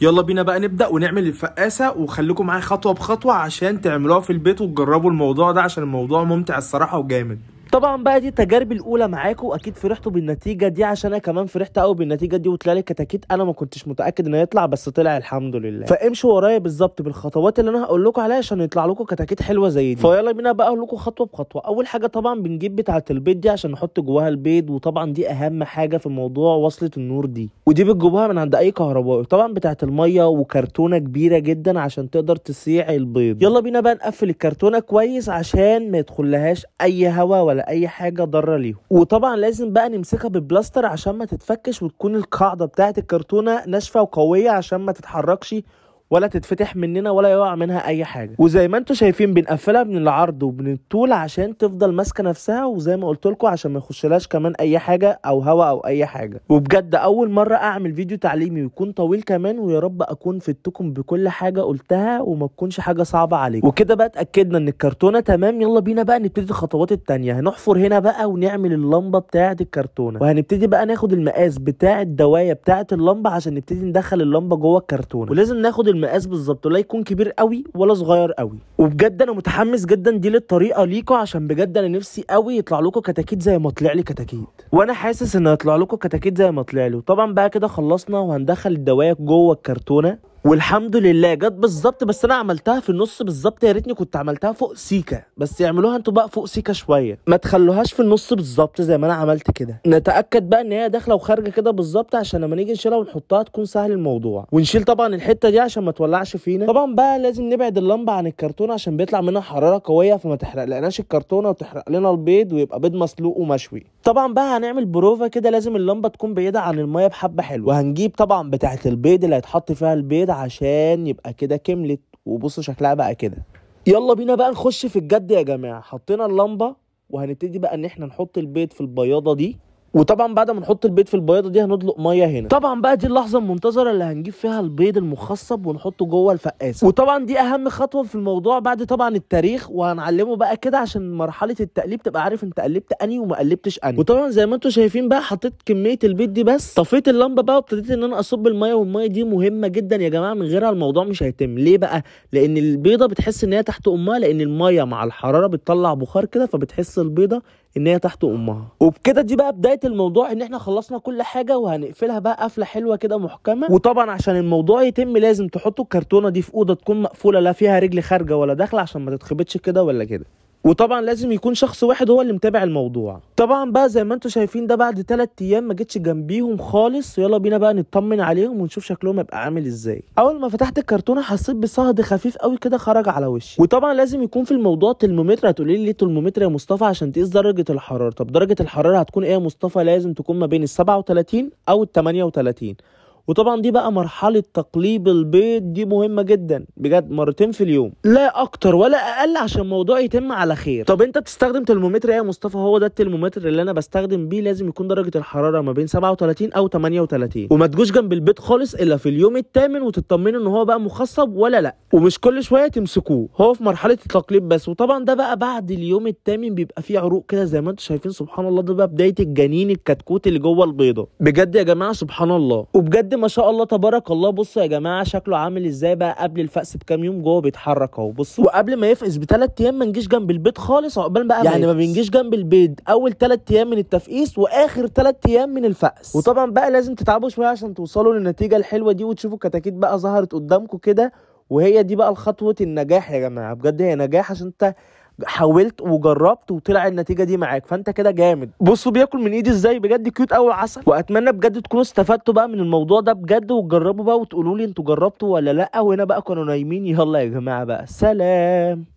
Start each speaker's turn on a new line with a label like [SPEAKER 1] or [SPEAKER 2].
[SPEAKER 1] يلا بينا بقى نبدا ونعمل الفقاسه وخليكم معايا خطوه بخطوه عشان تعملوها في البيت وتجربوا الموضوع ده عشان الموضوع ممتع الصراحه وجامد طبعا بقى دي تجاربي الاولى معاكم اكيد فرحتوا بالنتيجه دي عشان انا كمان فرحت قوي بالنتيجه دي وطلع لي كتاكيت انا ما كنتش متاكد ان هيطلع بس طلع الحمد لله فامشوا ورايا بالظبط بالخطوات اللي انا هقول لكم عليها عشان يطلع لكم كتاكيت حلوه زي دي فيلا بينا بقى اقول لكم خطوه بخطوه اول حاجه طبعا بنجيب بتاعه البيض دي عشان نحط جواها البيض وطبعا دي اهم حاجه في الموضوع وصله النور دي ودي بتجيبوها من عند اي كهربائي طبعا بتاعه الميه وكرتونه كبيره جدا عشان تقدر تسيع البيض يلا بينا بقى نقفل الكرتونه كويس عشان ما يدخلهاش اي هواء ولا ولا اي حاجه ضاره ليهم وطبعا لازم بقى نمسكها بالبلاستر عشان ما تتفكش وتكون القاعده بتاعه الكرتونه ناشفه وقويه عشان ما تتحركش ولا تتفتح مننا ولا يقع منها اي حاجه وزي ما انتم شايفين بنقفلها من العرض ومن الطول عشان تفضل ماسكه نفسها وزي ما قلت لكم عشان ما يخشلهاش كمان اي حاجه او هواء او اي حاجه وبجد اول مره اعمل فيديو تعليمي ويكون طويل كمان ويا رب اكون فدتكم بكل حاجه قلتها وما تكونش حاجه صعبه عليكم وكده بقى اتاكدنا ان الكرتونه تمام يلا بينا بقى نبتدي الخطوات التانية هنحفر هنا بقى ونعمل اللمبه بتاعه الكرتونه وهنبتدي بقى ناخد المقاس بتاع الدوايه بتاعه اللمبه عشان نبتدي ندخل اللمبه جوه الكرتونه ولازم ناخد المقاس بالظبط لا يكون كبير قوي ولا صغير قوي وبجد انا متحمس جدا دي للطريقه ليكو عشان بجد انا نفسي قوي يطلع لكم كتاكيت زي ما طلع لي كتاكيت وانا حاسس ان هيطلع لكم كتاكيت زي ما طلع لي وطبعا بقى كده خلصنا وهندخل الدوايه جوه الكرتونه والحمد لله جت بالظبط بس انا عملتها في النص بالظبط يا ريتني كنت عملتها فوق سيكا بس يعملوها انتوا بقى فوق سيكا شويه ما تخلوهاش في النص بالظبط زي ما انا عملت كده نتاكد بقى ان هي داخله وخارجه كده بالظبط عشان لما نيجي نشيلها ونحطها تكون سهل الموضوع ونشيل طبعا الحته دي عشان ما تولعش فينا طبعا بقى لازم نبعد اللمبه عن الكرتونه عشان بيطلع منها حراره قويه فما تحرق لناش الكرتونه وتحرق لنا البيض ويبقى بيض مسلوق ومشوي طبعا بقى هنعمل بروفا كده لازم اللمبه تكون بعيده عن الميه بحبه حلوه وهنجيب طبعا بتاعه البيض اللي هيتحط فيها البيض عشان يبقى كده كملت وبصوا شكلها بقى كده يلا بينا بقى نخش في الجد يا جماعه حطينا اللمبه وهنبتدي بقى ان احنا نحط البيض في البياضه دي وطبعا بعد ما نحط البيض في البياضه دي هندلق ميه هنا طبعا بقى دي اللحظه المنتظره اللي هنجيب فيها البيض المخصب ونحطه جوه الفقاسه وطبعا دي اهم خطوه في الموضوع بعد طبعا التاريخ وهنعلمه بقى كده عشان مرحله التقليب تبقى عارف انت قلبت اني وما قلبتش اني وطبعا زي ما انتم شايفين بقى حطيت كميه البيض دي بس طفيت اللمبه بقى وابتديت ان انا اصب الميه والميه دي مهمه جدا يا جماعه من غيرها الموضوع مش هيتم ليه بقى لان البيضه بتحس ان هي تحت امها لان الميه مع الحراره بتطلع بخار كده فبتحس البيضه ان هي تحت امها وبكده دي بقى بدايه الموضوع ان احنا خلصنا كل حاجه وهنقفلها بقى قفله حلوه كده محكمه وطبعا عشان الموضوع يتم لازم تحطوا الكرتونه دي في اوضه تكون مقفوله لا فيها رجل خارجه ولا داخله عشان ما تتخبطش كده ولا كده وطبعا لازم يكون شخص واحد هو اللي متابع الموضوع طبعا بقى زي ما انتم شايفين ده بعد ثلاث ايام ما جيتش جنبيهم خالص يلا بينا بقى نطمن عليهم ونشوف شكلهم هيبقى عامل ازاي اول ما فتحت الكرتونه حسيت بصهد خفيف قوي كده خرج على وشي وطبعا لازم يكون في الموضوع ترمومتر هتقولي لي ليه ترمومتر يا مصطفى عشان تقيس درجه الحراره طب درجه الحراره هتكون ايه يا مصطفى لازم تكون ما بين ال 37 او ال 38 وطبعا دي بقى مرحله تقليب البيض دي مهمه جدا بجد مرتين في اليوم لا اكتر ولا اقل عشان الموضوع يتم على خير طب انت بتستخدم ترمومتر ايه يا مصطفى هو ده الترمومتر اللي انا بستخدم بيه لازم يكون درجه الحراره ما بين 37 او 38 وما تجوش جنب البيض خالص الا في اليوم الثامن وتطمنوا ان هو بقى مخصب ولا لا ومش كل شويه تمسكوه هو في مرحله التقليب بس وطبعا ده بقى بعد اليوم الثامن بيبقى فيه عروق كده زي ما انتم شايفين سبحان الله ده بقى بدايه الجنين الكتكوت اللي جوه البيضه بجد يا جماعه سبحان الله وبجد ما شاء الله تبارك الله بصوا يا جماعه شكله عامل ازاي بقى قبل الفقس بكام يوم جوه بيتحرك اهو بصوا وقبل ما يفقس بثلاث ايام ما نجيش جنب البيت خالص عقبال بقى يعني ما, ما بنجيش جنب البيض اول ثلاث ايام من التفقيس واخر ثلاث ايام من الفقس وطبعا بقى لازم تتعبوا شويه عشان توصلوا للنتيجه الحلوه دي وتشوفوا كتاكيت بقى ظهرت قدامكم كده وهي دي بقى الخطوه النجاح يا جماعه بجد هي نجاح عشان انت حاولت وجربت وطلع النتيجه دي معاك فانت كده جامد بصوا بياكل من ايدي ازاي بجد كيوت قوي عسل واتمنى بجد تكونوا استفدتوا بقى من الموضوع ده بجد وتجربوا بقى وتقولوا لي انتوا جربتوا ولا لا وهنا بقى كانوا نايمين يلا يا جماعه بقى سلام